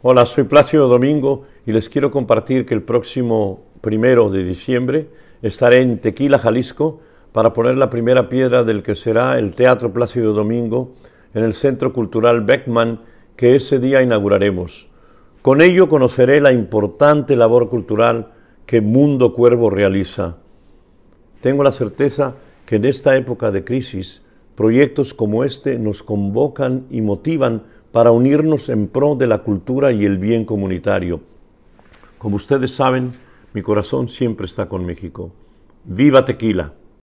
Hola, soy Plácido Domingo y les quiero compartir que el próximo primero de diciembre estaré en Tequila, Jalisco, para poner la primera piedra del que será el Teatro Plácido Domingo en el Centro Cultural Beckman, que ese día inauguraremos. Con ello conoceré la importante labor cultural que Mundo Cuervo realiza. Tengo la certeza que en esta época de crisis, proyectos como este nos convocan y motivan para unirnos en pro de la cultura y el bien comunitario. Como ustedes saben, mi corazón siempre está con México. ¡Viva Tequila!